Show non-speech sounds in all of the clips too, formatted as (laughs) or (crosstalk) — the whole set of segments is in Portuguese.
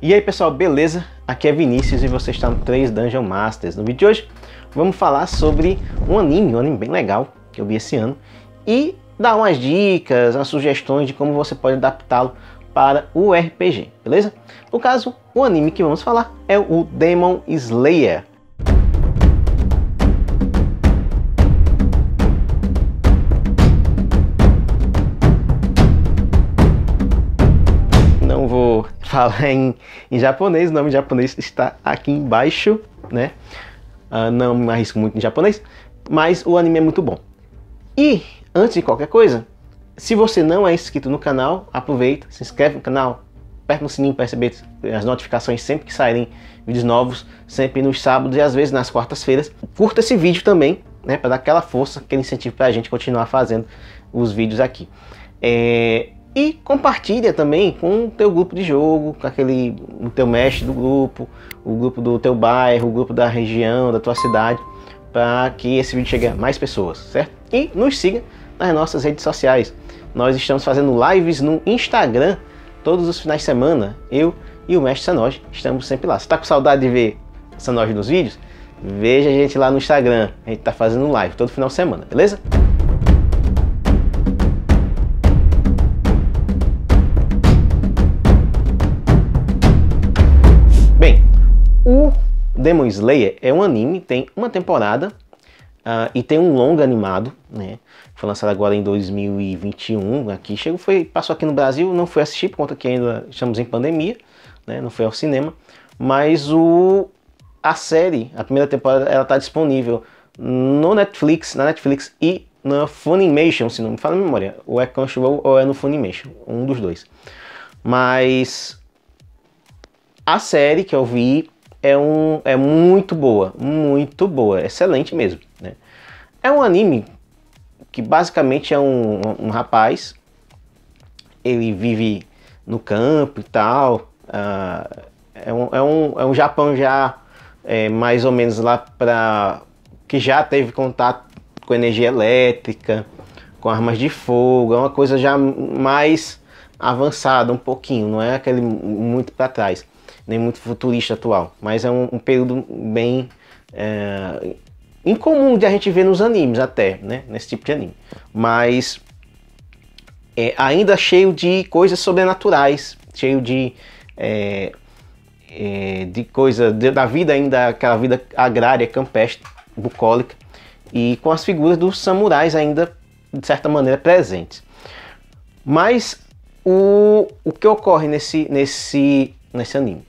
E aí pessoal, beleza? Aqui é Vinícius e você está no 3 Dungeon Masters. No vídeo de hoje vamos falar sobre um anime, um anime bem legal que eu vi esse ano e dar umas dicas, as sugestões de como você pode adaptá-lo para o RPG, beleza? No caso, o anime que vamos falar é o Demon Slayer, fala (laughs) em, em japonês, o nome em japonês está aqui embaixo, né? Uh, não me arrisco muito em japonês, mas o anime é muito bom. E, antes de qualquer coisa, se você não é inscrito no canal, aproveita, se inscreve no canal, aperta no sininho para receber as notificações sempre que saírem vídeos novos, sempre nos sábados e às vezes nas quartas-feiras. Curta esse vídeo também, né, para dar aquela força, aquele incentivo para a gente continuar fazendo os vídeos aqui. É, e compartilha também com o teu grupo de jogo, com aquele o teu mestre do grupo, o grupo do teu bairro, o grupo da região, da tua cidade, para que esse vídeo chegue a mais pessoas, certo? E nos siga nas nossas redes sociais. Nós estamos fazendo lives no Instagram todos os finais de semana. Eu e o mestre Sanoj estamos sempre lá. Você está com saudade de ver Sanoj nos vídeos? Veja a gente lá no Instagram. A gente está fazendo live todo final de semana, beleza? Demon Slayer é um anime, tem uma temporada uh, e tem um longa animado, né? Foi lançado agora em 2021. Aqui chegou, foi, passou aqui no Brasil, não fui assistir por conta que ainda estamos em pandemia, né? Não foi ao cinema, mas o a série, a primeira temporada, ela está disponível no Netflix, na Netflix e na Funimation, se não me fala a memória, ou é Crunchyroll ou é no Funimation, um dos dois. Mas a série que eu vi é, um, é muito boa, muito boa, excelente mesmo. Né? É um anime que basicamente é um, um rapaz, ele vive no campo e tal, uh, é, um, é, um, é um Japão já é, mais ou menos lá para que já teve contato com energia elétrica, com armas de fogo, é uma coisa já mais avançada um pouquinho, não é aquele muito para trás nem muito futurista atual, mas é um, um período bem é, incomum de a gente ver nos animes até, né? Nesse tipo de anime. Mas é, ainda cheio de coisas sobrenaturais, cheio de é, de coisa de, da vida ainda aquela vida agrária, campestre, bucólica e com as figuras dos samurais ainda de certa maneira presentes. Mas o, o que ocorre nesse nesse nesse anime?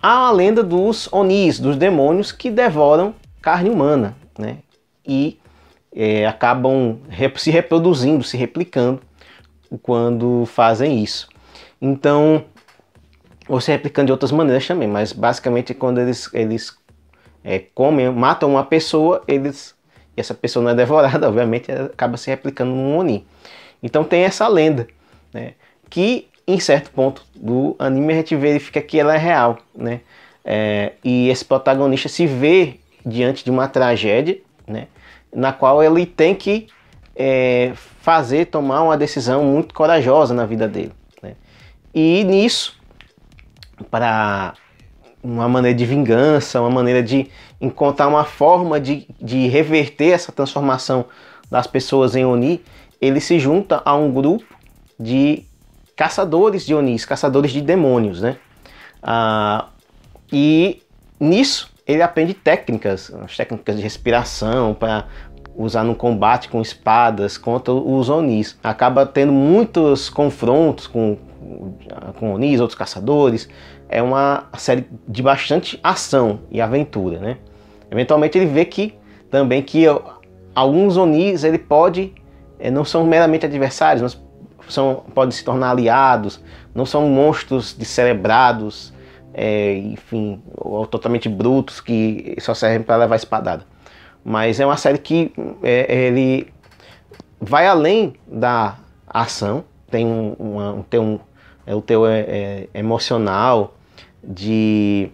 Há a lenda dos Onis, dos demônios que devoram carne humana, né? E é, acabam se reproduzindo, se replicando quando fazem isso. Então, ou se replicando de outras maneiras também, mas basicamente quando eles, eles é, comem, matam uma pessoa, eles e essa pessoa não é devorada, (laughs) obviamente acaba se replicando num Oni. Então tem essa lenda, né, que em certo ponto do anime a gente verifica que ela é real, né? É, e esse protagonista se vê diante de uma tragédia, né? Na qual ele tem que é, fazer, tomar uma decisão muito corajosa na vida dele. Né? E nisso, para uma maneira de vingança, uma maneira de encontrar uma forma de, de reverter essa transformação das pessoas em Oni, ele se junta a um grupo de caçadores de Onis, caçadores de demônios, né? Ah, e nisso ele aprende técnicas, as técnicas de respiração para usar no combate com espadas contra os Onis. Acaba tendo muitos confrontos com, com Onis, outros caçadores. É uma série de bastante ação e aventura, né? Eventualmente ele vê que também que alguns Onis ele pode eh, não são meramente adversários, mas são, podem se tornar aliados, não são monstros descerebrados, é, enfim, ou totalmente brutos que só servem para levar espadada. Mas é uma série que é, ele vai além da ação, tem um, uma, tem um é, o teu é, é, emocional de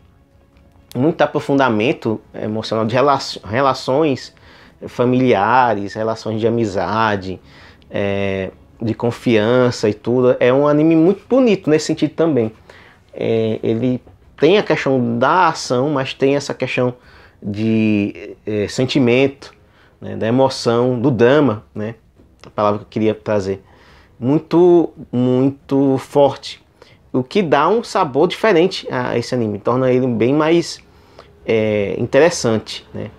muito aprofundamento emocional de relações familiares, relações de amizade, é, de confiança e tudo. É um anime muito bonito nesse sentido também. É, ele tem a questão da ação, mas tem essa questão de é, sentimento, né, da emoção, do drama, né? A palavra que eu queria trazer. Muito, muito forte. O que dá um sabor diferente a esse anime, torna ele bem mais é, interessante, né?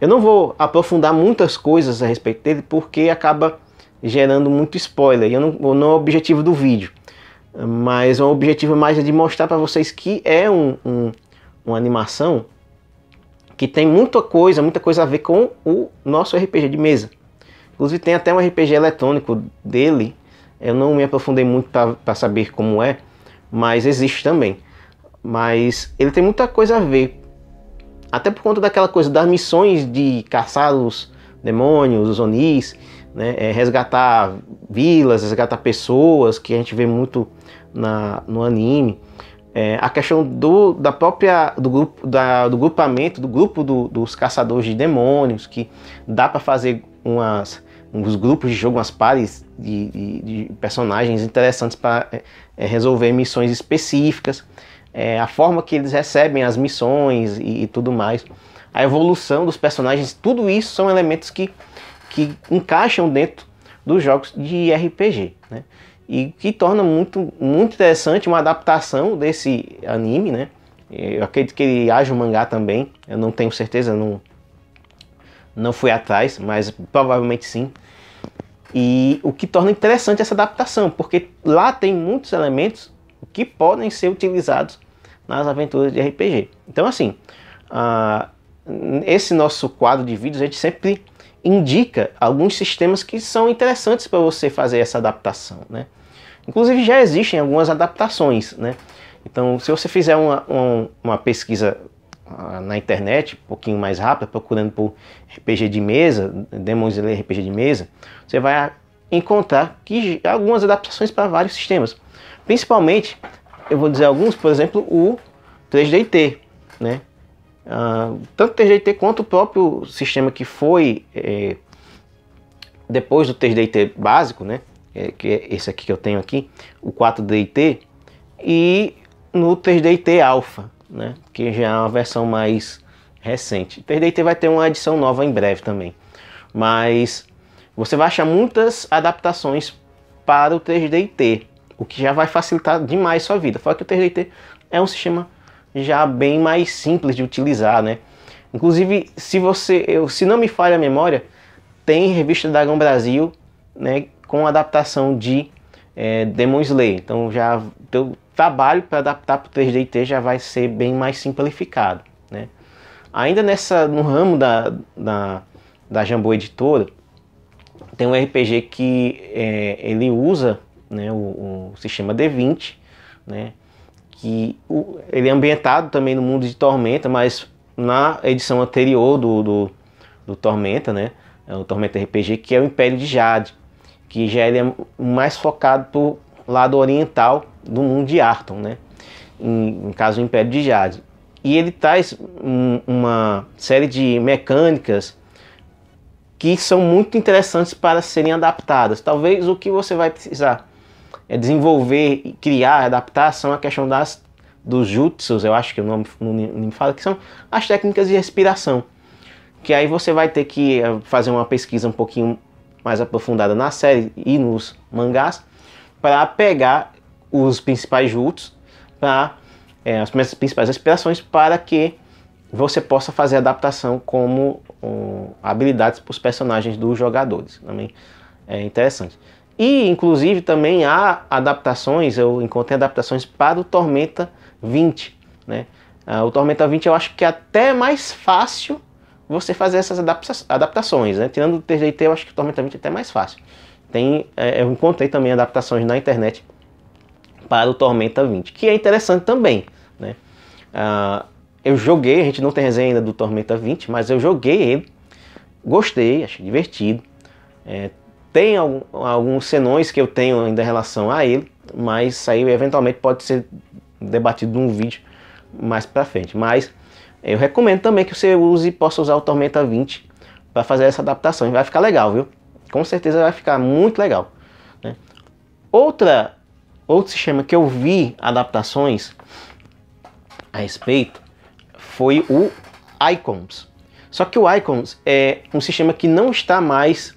Eu não vou aprofundar muitas coisas a respeito dele porque acaba gerando muito spoiler. Eu não, não é o objetivo do vídeo, mas o é objetivo mais é de mostrar para vocês que é um, um, uma animação que tem muita coisa, muita coisa a ver com o nosso RPG de mesa. Inclusive tem até um RPG eletrônico dele. Eu não me aprofundei muito para saber como é, mas existe também. Mas ele tem muita coisa a ver. Até por conta daquela coisa das missões de caçar os demônios, os onis, né, é resgatar vilas, resgatar pessoas, que a gente vê muito na, no anime. É, a questão do, da própria do grupo da, do grupamento do grupo do, dos caçadores de demônios que dá para fazer umas uns grupos de jogo umas pares de, de, de personagens interessantes para é, é, resolver missões específicas é, a forma que eles recebem as missões e, e tudo mais a evolução dos personagens tudo isso são elementos que que encaixam dentro dos jogos de RPG, né? E que torna muito, muito interessante uma adaptação desse anime, né? Eu acredito que ele haja um mangá também, eu não tenho certeza, não, não fui atrás, mas provavelmente sim. E o que torna interessante essa adaptação, porque lá tem muitos elementos que podem ser utilizados nas aventuras de RPG. Então, assim, uh, esse nosso quadro de vídeos a gente sempre indica alguns sistemas que são interessantes para você fazer essa adaptação, né? Inclusive já existem algumas adaptações, né? Então, se você fizer uma, uma, uma pesquisa ah, na internet, um pouquinho mais rápida, procurando por RPG de mesa, Demon Slayer RPG de mesa, você vai encontrar que algumas adaptações para vários sistemas. Principalmente, eu vou dizer alguns, por exemplo, o 3DT, né? Uh, tanto o TGIT quanto o próprio sistema que foi é, depois do TGIT básico, né? É, que é esse aqui que eu tenho aqui, o 4DIT, e no 3DIT Alpha, né? Que já é uma versão mais recente. O 3DIT vai ter uma edição nova em breve também. Mas você vai achar muitas adaptações para o 3DIT, o que já vai facilitar demais sua vida. Fora que o 3DIT é um sistema já bem mais simples de utilizar, né? Inclusive, se você, eu, se não me falha a memória, tem revista Dragão Brasil, né, com adaptação de é, Demon Slayer. Então já o trabalho para adaptar para o 3D já vai ser bem mais simplificado, né? Ainda nessa no ramo da da, da Jambô Editora tem um RPG que é, ele usa né, o, o sistema D20, né? que o, ele é ambientado também no mundo de Tormenta, mas na edição anterior do, do, do Tormenta, né? É o Tormenta RPG, que é o Império de Jade, que já ele é mais focado para o lado oriental do mundo de Arton, né? Em, em caso, o Império de Jade. E ele traz um, uma série de mecânicas que são muito interessantes para serem adaptadas. Talvez o que você vai precisar é, desenvolver, criar, adaptar são a questão das, dos jutsus, eu acho que o nome, me fala, que são as técnicas de respiração. Que aí você vai ter que eh, fazer uma pesquisa um pouquinho mais aprofundada na série e nos mangás para pegar os principais jutsus, para é, eh, as principais respirações, para que você possa fazer adaptação como um, habilidades para os personagens dos jogadores. Também é interessante. E, inclusive, também há adaptações, eu encontrei adaptações para o Tormenta 20. Né? Ah, o Tormenta 20 eu acho que é até mais fácil você fazer essas adaptações. Né? Tirando o TGT, eu acho que o Tormenta 20 é até mais fácil. Tem, é, eu encontrei também adaptações na internet para o Tormenta 20, que é interessante também. Né? Ah, eu joguei, a gente não tem resenha ainda do Tormenta 20, mas eu joguei ele, gostei, achei divertido. É, tem algum, alguns senões que eu tenho ainda em relação a ele, mas isso aí eventualmente pode ser debatido num vídeo mais pra frente. Mas eu recomendo também que você use e possa usar o Tormenta 20 para fazer essa adaptação. E vai ficar legal, viu? Com certeza vai ficar muito legal. Né? Outra, outro sistema que eu vi adaptações a respeito foi o Icons. Só que o Icons é um sistema que não está mais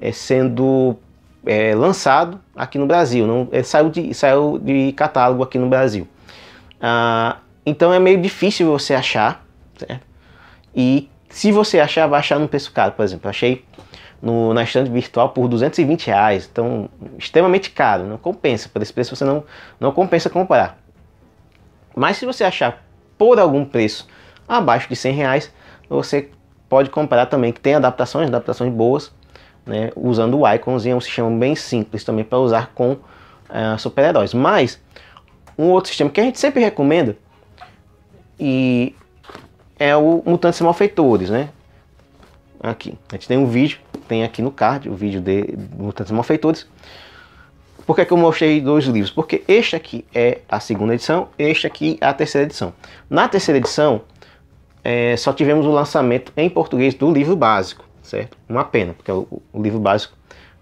é, sendo é, lançado aqui no Brasil, não, é, saiu, de, saiu de catálogo aqui no Brasil. Ah, então é meio difícil você achar, certo? E se você achar, vai achar num preço caro, por exemplo. achei no, na estante virtual por 220 reais, então extremamente caro, não compensa. Por esse preço você não, não compensa comprar. Mas se você achar por algum preço abaixo de 100 reais, você pode comprar também, que tem adaptações, adaptações boas, né, usando o Icons, e é um sistema bem simples também para usar com uh, super-heróis. Mas, um outro sistema que a gente sempre recomenda e é o Mutantes Malfeitores, né? Aqui, a gente tem um vídeo, tem aqui no card o vídeo de Mutantes Malfeitores. Por que, é que eu mostrei dois livros? Porque este aqui é a segunda edição, este aqui é a terceira edição. Na terceira edição, é, só tivemos o lançamento em português do livro básico certo? Uma pena, porque o, livro básico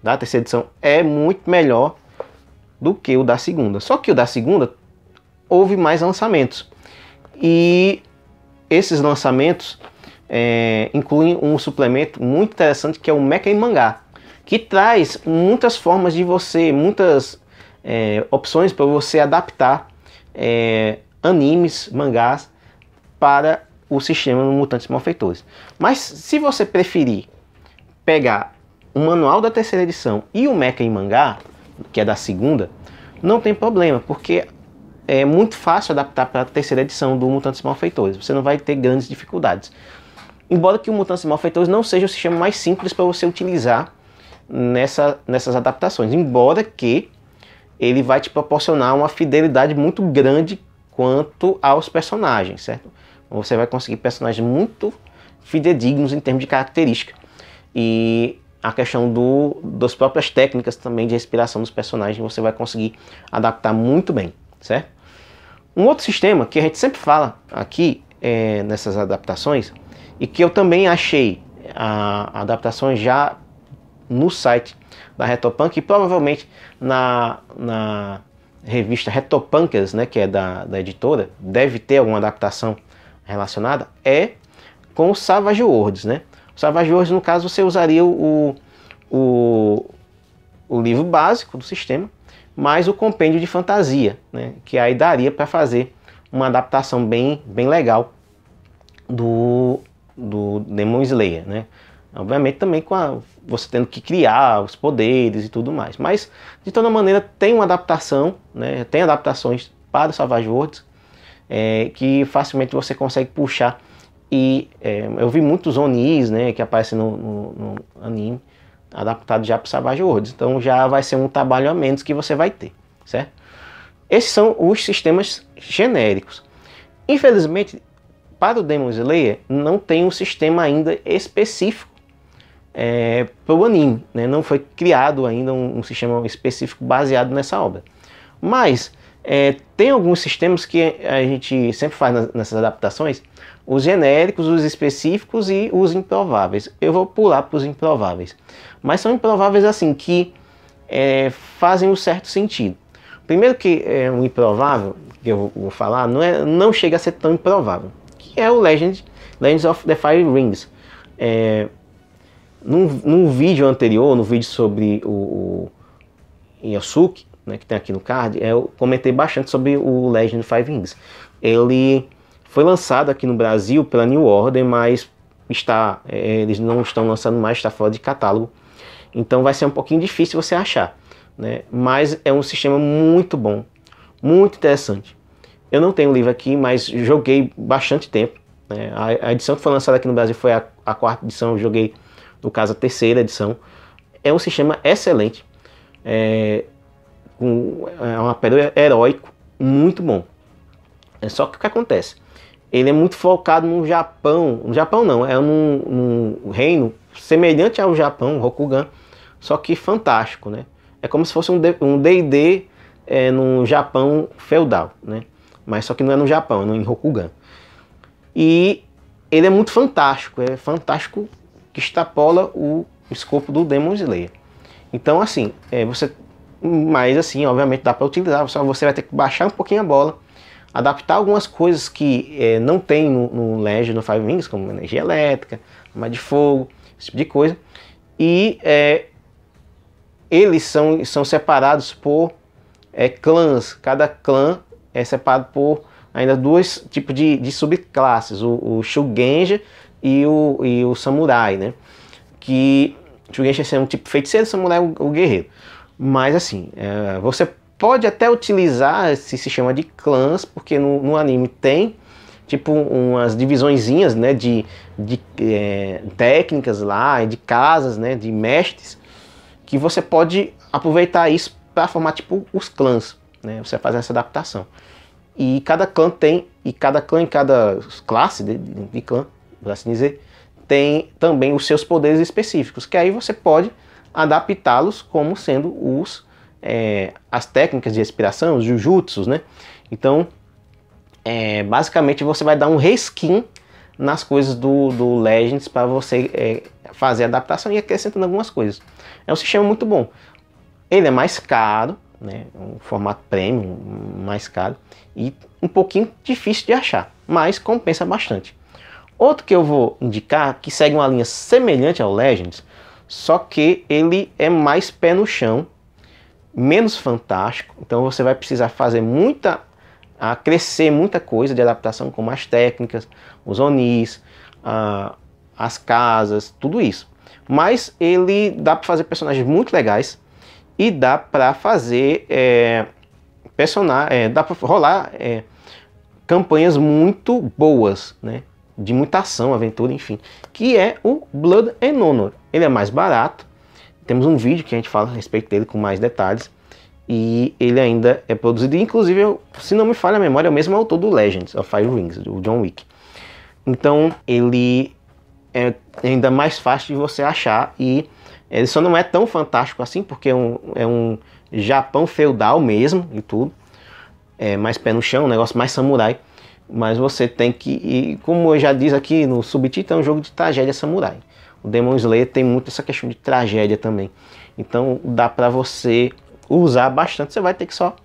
da terceira edição é muito melhor do que o da segunda. Só que o da segunda houve mais lançamentos. E esses lançamentos é, incluem um suplemento muito interessante que é o Mecha em Mangá, que traz muitas formas de você, muitas é, opções para você adaptar é, animes, mangás para o sistema no Mutantes Malfeitores. Mas se você preferir pegar o manual da terceira edição e o Mecha em mangá, que é da segunda, não tem problema, porque é muito fácil adaptar para a terceira edição do Mutantes Malfeitores. Você não vai ter grandes dificuldades. Embora que o Mutantes Malfeitores não seja o sistema mais simples para você utilizar nessa, nessas adaptações, embora que ele vai te proporcionar uma fidelidade muito grande quanto aos personagens, certo? Você vai conseguir personagens muito fidedignos em termos de característica. E a questão do, das próprias técnicas também de respiração dos personagens, você vai conseguir adaptar muito bem, certo? Um outro sistema que a gente sempre fala aqui é, nessas adaptações e que eu também achei a, adaptação já no site da Retopunk e provavelmente na, na revista Retopunkers, né, que é da, da editora, deve ter alguma adaptação relacionada é com o Savage Worlds, né? O Savage Worlds, no caso, você usaria o, o, o livro básico do sistema, mais o compêndio de fantasia, né? que aí daria para fazer uma adaptação bem, bem legal do, do Demon Slayer. Né? Obviamente também com a, você tendo que criar os poderes e tudo mais. Mas, de toda maneira, tem uma adaptação, né? tem adaptações para o Savage Worlds, é, que facilmente você consegue puxar. E é, eu vi muitos onis, né, que aparecem no, no, no anime, adaptado já para o Savage Worlds. Então já vai ser um trabalho a menos que você vai ter, certo? Esses são os sistemas genéricos. Infelizmente, para o Demon Slayer, não tem um sistema ainda específico é, para o anime. Né? Não foi criado ainda um, um sistema específico baseado nessa obra. Mas é, tem alguns sistemas que a gente sempre faz nessas adaptações, os genéricos, os específicos e os improváveis. Eu vou pular para os improváveis. Mas são improváveis assim, que é, fazem um certo sentido. Primeiro que é um improvável, que eu vou falar, não, é, não chega a ser tão improvável. Que é o Legend, Legends of the Fire Rings. É, num, num vídeo anterior, no vídeo sobre o, o Yosuke, né, que tem aqui no card, é, eu comentei bastante sobre o Legend of Five Rings. Ele foi lançado aqui no Brasil pela New Order, mas está, é, eles não estão lançando mais, está fora de catálogo. Então vai ser um pouquinho difícil você achar, né? Mas é um sistema muito bom, muito interessante. Eu não tenho o livro aqui, mas joguei bastante tempo. Né? A, a, edição que foi lançada aqui no Brasil foi a, a quarta edição, eu joguei, no caso, a terceira edição. É um sistema excelente. É, com é, é um apelo heróico muito bom. É só que o que acontece? Ele é muito focado no Japão, no Japão não, é num, num reino semelhante ao Japão, Rokugan, só que fantástico, né? É como se fosse um D&D é, no Japão feudal, né? Mas só que não é no Japão, é no, em Rokugan. E ele é muito fantástico, é fantástico que extrapola o escopo do Demon Slayer. Então, assim, é, você mas assim, obviamente dá para utilizar, só você vai ter que baixar um pouquinho a bola, adaptar algumas coisas que é, não tem no, no no Five Wings, como energia elétrica, arma de fogo, esse tipo de coisa. E é, eles são, são separados por é, clãs, cada clã é separado por ainda dois tipos de, de subclasses, o, o Shugenja e o, e o Samurai, né? Que Shugenja é um tipo feiticeiro, Samurai é o, o guerreiro. Mas assim, é, você pode até utilizar se se chama de clãs, porque no, no anime tem tipo umas divisõezinhas, né, de, de é, técnicas lá, de casas, né, de mestres, que você pode aproveitar isso para formar tipo os clãs, né, você fazer essa adaptação. E cada clã tem, e cada clã em cada classe de, de clã, por assim dizer, tem também os seus poderes específicos, que aí você pode adaptá-los como sendo os é, as técnicas de respiração, os jujutsus, né? Então, é, basicamente você vai dar um reskin nas coisas do, do Legends para você é, fazer a adaptação e acrescentando algumas coisas. É um sistema muito bom. Ele é mais caro, né? Um formato premium, mais caro e um pouquinho difícil de achar, mas compensa bastante. Outro que eu vou indicar, que segue uma linha semelhante ao Legends, só que ele é mais pé no chão, menos fantástico. Então você vai precisar fazer muita, a crescer muita coisa de adaptação, como as técnicas, os onis, a, as casas, tudo isso. Mas ele dá para fazer personagens muito legais e dá para fazer é, personagem, é, dá para rolar é, campanhas muito boas, né? de muita ação, aventura, enfim, que é o Blood and Honor. Ele é mais barato, temos um vídeo que a gente fala a respeito dele com mais detalhes, e ele ainda é produzido, inclusive, se não me falha a memória, é o mesmo autor do Legends of Five Rings, do John Wick. Então ele é ainda mais fácil de você achar e ele só não é tão fantástico assim, porque é um, é um Japão feudal mesmo e tudo, é mais pé no chão, um negócio mais samurai, mas você tem que, e como eu já diz aqui no subtítulo, é um jogo de tragédia samurai. O Demon Slayer tem muito essa questão de tragédia também. Então dá para você usar bastante, você vai ter que só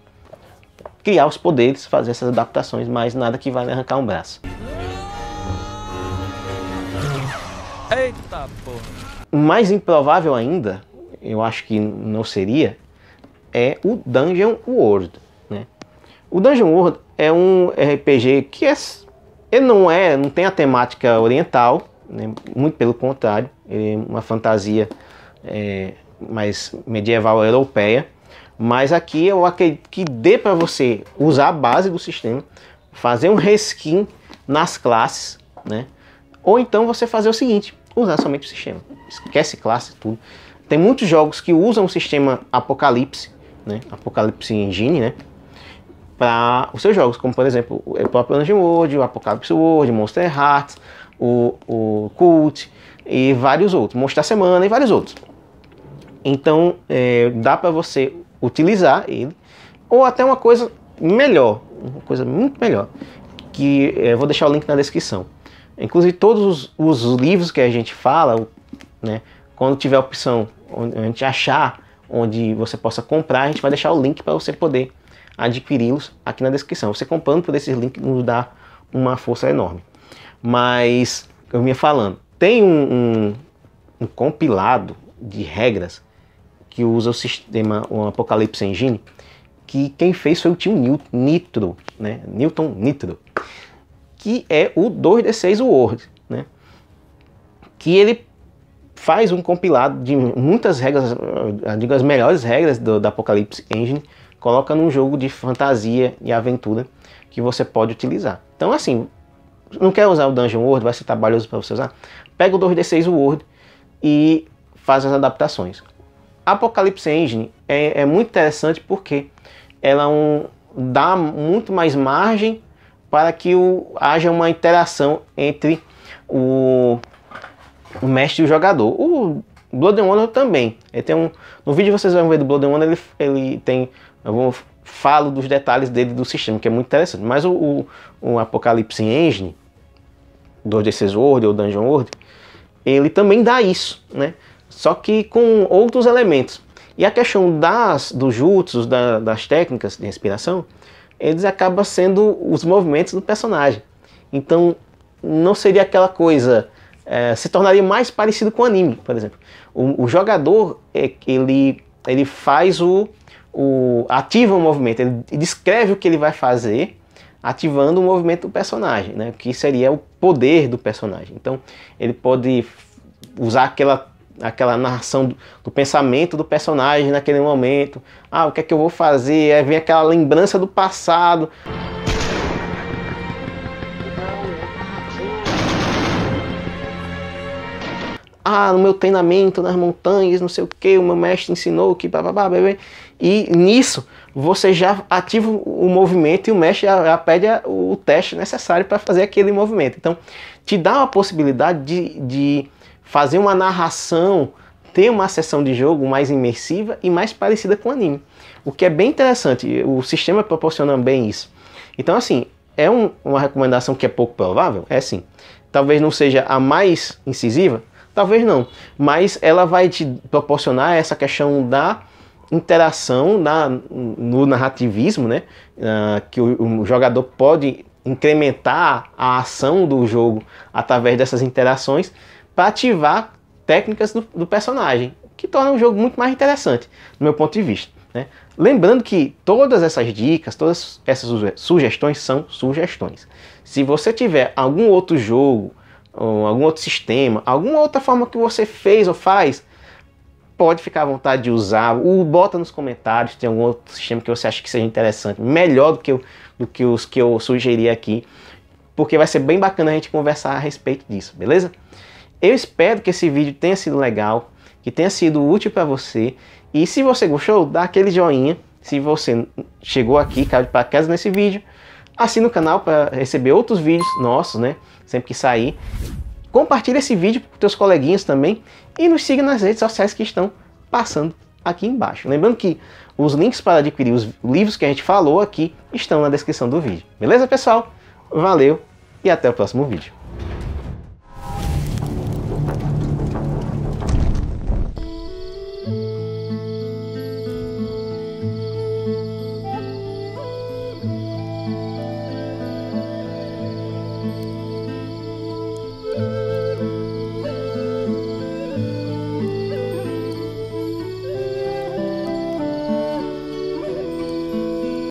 criar os poderes, fazer essas adaptações, mas nada que vai arrancar um braço. Eita porra! Mais improvável ainda, eu acho que não seria, é o Dungeon World. O Dungeon World é um RPG que é, ele não é, não tem a temática oriental, né? muito pelo contrário, ele é uma fantasia é, mais medieval europeia. Mas aqui eu acredito que dê para você usar a base do sistema, fazer um reskin nas classes, né? Ou então você fazer o seguinte, usar somente o sistema. Esquece classe, tudo. Tem muitos jogos que usam o sistema Apocalipse, né? Apocalipse Engine, né? para os seus jogos, como por exemplo o próprio Dungeon World, o Apocalypse World, Monster Hearts, o, o Cult e vários outros, Monster Semana e vários outros. Então é, dá para você utilizar ele, ou até uma coisa melhor, uma coisa muito melhor, que é, eu vou deixar o link na descrição. Inclusive todos os, os livros que a gente fala, né, quando tiver a opção, onde a gente achar onde você possa comprar, a gente vai deixar o link para você poder adquiri-los aqui na descrição. Você comprando por esses links nos dá uma força enorme. Mas eu vinha falando, tem um, um, um compilado de regras que usa o sistema o Apocalypse Engine, que quem fez foi o tio Newton Nitro, né? Newton Nitro, que é o 2D6 Word, né? Que ele faz um compilado de muitas regras, eh, digo as melhores regras do, da Apocalypse Engine coloca num jogo de fantasia e aventura que você pode utilizar. Então, assim, não quer usar o Dungeon World, vai ser trabalhoso para você usar? Pega o 2D6 World e faz as adaptações. Apocalypse Engine é, é muito interessante porque ela é um, dá muito mais margem para que o, haja uma interação entre o, o mestre e o jogador. O Blood and Honor também. Ele tem um, no vídeo vocês vão ver do Blood and Honor, ele, ele tem eu vou, falo dos detalhes dele do sistema, que é muito interessante. Mas o, o, o Apocalypse Engine, 2 de 6 World ou Dungeon World, ele também dá isso, né? Só que com outros elementos. E a questão das, dos jutsus, da, das técnicas de respiração, eles acabam sendo os movimentos do personagem. Então, não seria aquela coisa... É, se tornaria mais parecido com o anime, por exemplo. O, o jogador, é, ele, ele faz o, o ativa o movimento, ele descreve o que ele vai fazer, ativando o movimento do personagem, né? Que seria o poder do personagem. Então, ele pode usar aquela aquela narração do, do, pensamento do personagem naquele momento. Ah, o que é que eu vou fazer? Aí vem aquela lembrança do passado. ah, no meu treinamento nas montanhas, não sei o que, o meu mestre ensinou que bababá, bebê. E nisso você já ativa o movimento e o mestre já, já pede o teste necessário para fazer aquele movimento. Então, te dá uma possibilidade de, de fazer uma narração, ter uma sessão de jogo mais imersiva e mais parecida com o anime. O que é bem interessante, o sistema proporciona bem isso. Então, assim, é um, uma recomendação que é pouco provável? É sim. Talvez não seja a mais incisiva, Talvez não, mas ela vai te proporcionar essa questão da interação na, no narrativismo, né? Ah, que o, o jogador pode incrementar a ação do jogo através dessas interações para ativar técnicas do, do, personagem, que torna o jogo muito mais interessante, do meu ponto de vista. Né? Lembrando que todas essas dicas, todas essas sugestões são sugestões. Se você tiver algum outro jogo ou algum outro sistema, alguma outra forma que você fez ou faz, pode ficar à vontade de usar. Ou bota nos comentários, tem algum outro sistema que você acha que seja interessante, melhor do que, eu, do que os que eu sugeri aqui, porque vai ser bem bacana a gente conversar a respeito disso, beleza? Eu espero que esse vídeo tenha sido legal, que tenha sido útil para você. E se você gostou, dá aquele joinha. Se você chegou aqui, caiu de paraquedas nesse vídeo, Assine o canal para receber outros vídeos nossos, né? Sempre que sair. Compartilhe esse vídeo com seus coleguinhas também e nos siga nas redes sociais que estão passando aqui embaixo. Lembrando que os links para adquirir os livros que a gente falou aqui estão na descrição do vídeo. Beleza, pessoal? Valeu e até o próximo vídeo.